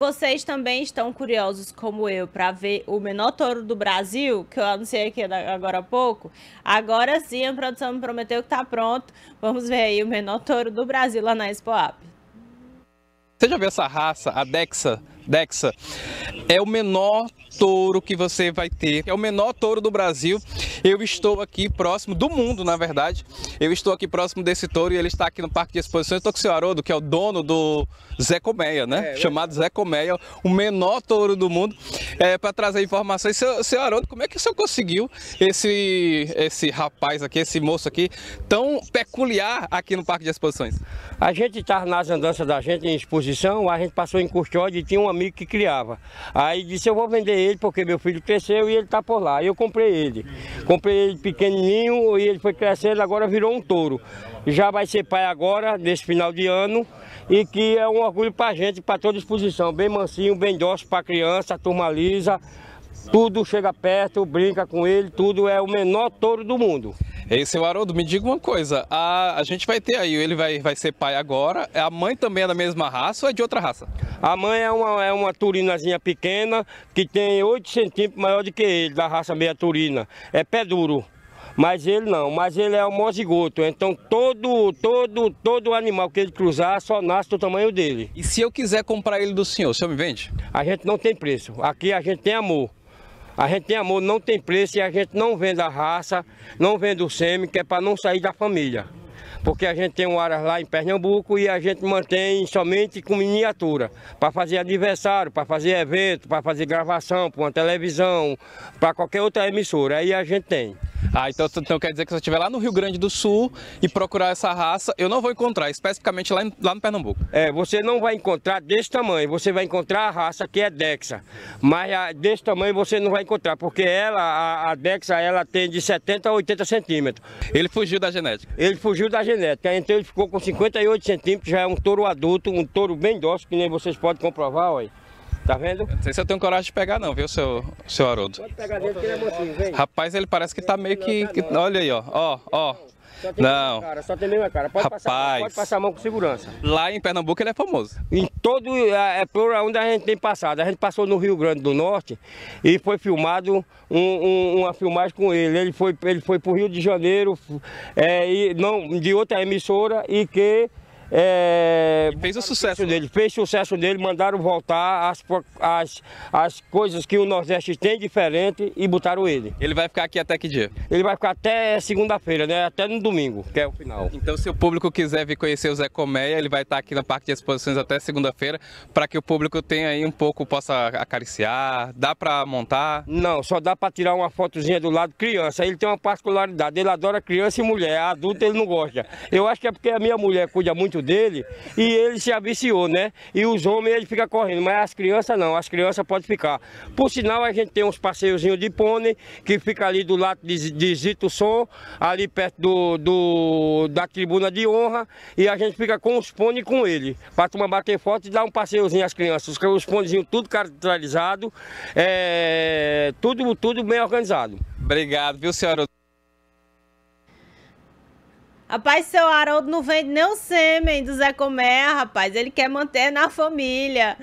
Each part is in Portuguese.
Vocês também estão curiosos, como eu, para ver o menor touro do Brasil, que eu anunciei aqui agora há pouco? Agora sim, a produção me prometeu que está pronto. Vamos ver aí o menor touro do Brasil lá na Expo App. Você já viu essa raça, a Dexa, Dexa. É o menor touro que você vai ter. É o menor touro do Brasil. Eu estou aqui próximo do mundo, na verdade. Eu estou aqui próximo desse touro e ele está aqui no Parque de Exposições. Estou com o seu Haroldo, que é o dono do Zé Colmeia, né? É, Chamado é. Zé Colmeia, o menor touro do mundo, é, para trazer informações. Seu, seu Haroldo, como é que o senhor conseguiu esse, esse rapaz aqui, esse moço aqui, tão peculiar aqui no Parque de Exposições? A gente estava nas andanças da gente em exposição, a gente passou em custódia e tinha uma amigo que criava. Aí disse, eu vou vender ele porque meu filho cresceu e ele está por lá. Eu comprei ele. Comprei ele pequenininho e ele foi crescendo, agora virou um touro. Já vai ser pai agora, nesse final de ano, e que é um orgulho para a gente, para toda exposição. Bem mansinho, bem dócil para a criança, a turma lisa. Tudo chega perto, brinca com ele, tudo é o menor touro do mundo. Ei, seu Haroldo, me diga uma coisa. A, a gente vai ter aí, ele vai, vai ser pai agora. A mãe também é da mesma raça ou é de outra raça? A mãe é uma, é uma turinazinha pequena que tem 8 centímetros maior do que ele, da raça meia turina. É pé duro. Mas ele não, mas ele é homozigoto. Então todo, todo, todo animal que ele cruzar só nasce do tamanho dele. E se eu quiser comprar ele do senhor, o senhor me vende? A gente não tem preço. Aqui a gente tem amor. A gente tem amor, não tem preço e a gente não vende a raça, não vende o sêmen, que é para não sair da família porque a gente tem um aras lá em Pernambuco e a gente mantém somente com miniatura, para fazer aniversário, para fazer evento, para fazer gravação, para uma televisão, para qualquer outra emissora, aí a gente tem. Ah, então, então quer dizer que se eu estiver lá no Rio Grande do Sul e procurar essa raça, eu não vou encontrar, especificamente lá, em, lá no Pernambuco. É, você não vai encontrar desse tamanho, você vai encontrar a raça que é Dexa, mas a, ah, desse tamanho você não vai encontrar, porque ela, a, a Dexa, ela tem de 70 a 80 centímetros. Ele fugiu da genética? Ele fugiu da genética genética. Tá, então ele ficou com 58 centímetros, já é um touro adulto, um touro bem dócil, que nem vocês podem comprovar, olha. Tá vendo? não sei se eu tenho coragem de pegar não, viu, seu, seu Haroldo? Pode pegar que ele é vem. Rapaz, ele parece que tá meio que... que... Olha aí, ó, ó, ó. Só tem não. Cara, só tem mesmo cara. Pode Rapaz. Passar, pode passar a mão com segurança. Lá em Pernambuco ele é famoso. Em todo é, é, por onde a gente tem passado. A gente passou no Rio Grande do Norte e foi filmado um, um, uma filmagem com ele. Ele foi, ele foi para o Rio de Janeiro, é, e não, de outra emissora e que é, fez o sucesso né? dele, fez sucesso dele, mandaram voltar as, as, as coisas que o Nordeste tem diferente e botaram ele. Ele vai ficar aqui até que dia? Ele vai ficar até segunda-feira, né? Até no domingo, que é o final. Então, se o público quiser vir conhecer o Zé Colmeia, ele vai estar aqui na parte de exposições até segunda-feira, para que o público tenha aí um pouco, possa acariciar, dá para montar? Não, só dá para tirar uma fotozinha do lado criança. Ele tem uma particularidade, ele adora criança e mulher, adulto ele não gosta. Eu acho que é porque a minha mulher cuida muito dele e ele se aviciou, né? E os homens ele fica correndo, mas as crianças não, as crianças podem ficar. Por sinal, a gente tem uns passeiozinhos de pônei que fica ali do lado de, de Zito Som, ali perto do, do, da tribuna de honra, e a gente fica com os pônei com ele, para tomar bater foto e dar um passeiozinho às crianças. Os, os pôneizinhos tudo caracterizado, é, tudo, tudo bem organizado. Obrigado, viu, senhora? Rapaz, seu Haroldo não vende nem o sêmen do Zé Comé, rapaz. Ele quer manter na família.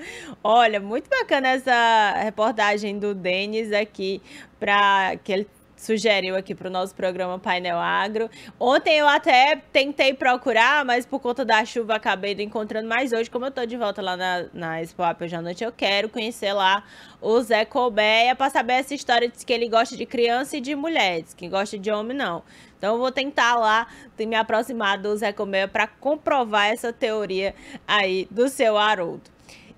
Olha, muito bacana essa reportagem do Denis aqui, pra, que ele sugeriu aqui para o nosso programa Painel Agro. Ontem eu até tentei procurar, mas por conta da chuva acabei não encontrando. Mas hoje, como eu estou de volta lá na, na Expo hoje à noite, eu quero conhecer lá o Zé Colbeia para saber essa história de que ele gosta de criança e de mulheres, que gosta de homem não. Então eu vou tentar lá me aproximar do Zé Colbeia para comprovar essa teoria aí do seu Haroldo.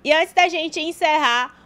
E antes da gente encerrar,